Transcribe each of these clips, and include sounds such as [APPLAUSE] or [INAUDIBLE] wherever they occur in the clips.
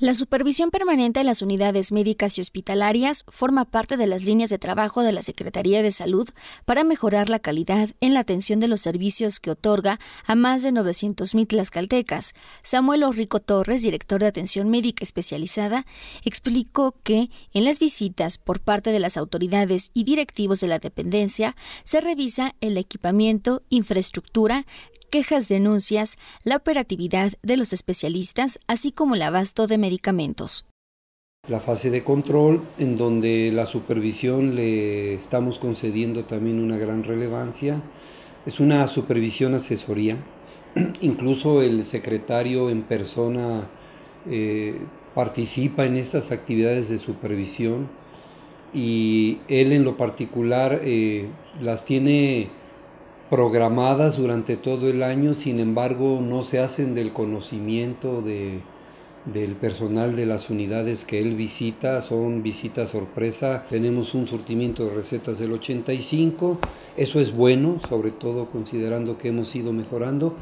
La supervisión permanente de las unidades médicas y hospitalarias forma parte de las líneas de trabajo de la Secretaría de Salud para mejorar la calidad en la atención de los servicios que otorga a más de 900.000 tlaxcaltecas. Samuel Orrico Torres, director de Atención Médica Especializada, explicó que en las visitas por parte de las autoridades y directivos de la dependencia se revisa el equipamiento, infraestructura, quejas, denuncias, la operatividad de los especialistas, así como el abasto de medicamentos la fase de control, en donde la supervisión le estamos concediendo también una gran relevancia, es una supervisión asesoría. [CLEARS THROAT] Incluso el secretario en persona eh, participa en estas actividades de supervisión y él en lo particular eh, las tiene programadas durante todo el año, sin embargo no se hacen del conocimiento de, del personal de las unidades que él visita, son visitas sorpresa. Tenemos un surtimiento de recetas del 85, eso es bueno, sobre todo considerando que hemos ido mejorando,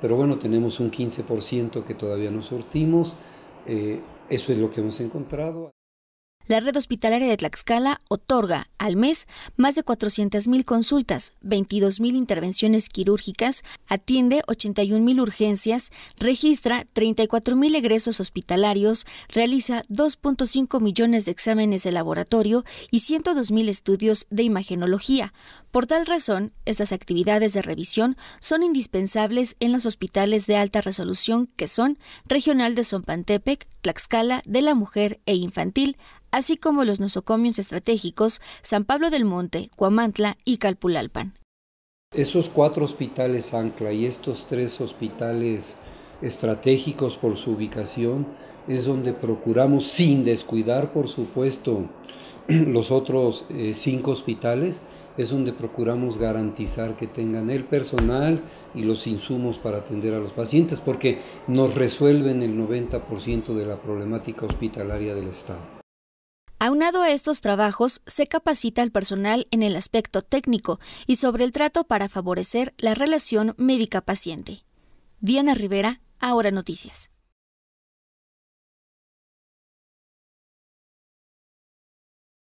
pero bueno, tenemos un 15% que todavía no surtimos, eh, eso es lo que hemos encontrado. La red hospitalaria de Tlaxcala otorga al mes más de 400.000 consultas, 22.000 intervenciones quirúrgicas, atiende 81.000 urgencias, registra 34.000 egresos hospitalarios, realiza 2.5 millones de exámenes de laboratorio y 102.000 estudios de imagenología. Por tal razón, estas actividades de revisión son indispensables en los hospitales de alta resolución que son Regional de Zompantepec, Tlaxcala, de la Mujer e Infantil, así como los nosocomios estratégicos San Pablo del Monte, Cuamantla y Calpulalpan. Esos cuatro hospitales ancla y estos tres hospitales estratégicos por su ubicación es donde procuramos, sin descuidar por supuesto [CLEARS THROAT] los otros eh, cinco hospitales, es donde procuramos garantizar que tengan el personal y los insumos para atender a los pacientes, porque nos resuelven el 90% de la problemática hospitalaria del Estado. Aunado a estos trabajos, se capacita al personal en el aspecto técnico y sobre el trato para favorecer la relación médica-paciente. Diana Rivera, Ahora Noticias.